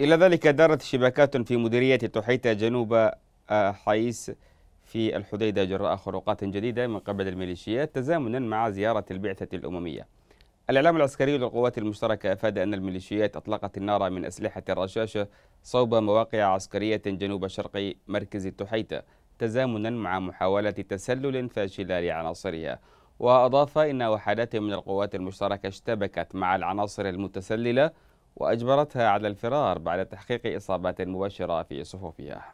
إلى ذلك دارت شباكات في مديرية تحيتا جنوب آه، حيس في الحديدة جراء خروقات جديدة من قبل الميليشيات تزامنا مع زيارة البعثة الأممية الإعلام العسكري للقوات المشتركة أفاد أن الميليشيات أطلقت النار من أسلحة الرشاشة صوب مواقع عسكرية جنوب شرقي مركز تحيتا تزامنا مع محاولة تسلل فاشلة لعناصرها وأضاف إن وحدات من القوات المشتركة اشتبكت مع العناصر المتسللة وأجبرتها على الفرار بعد تحقيق إصابات مباشرة في صفوفها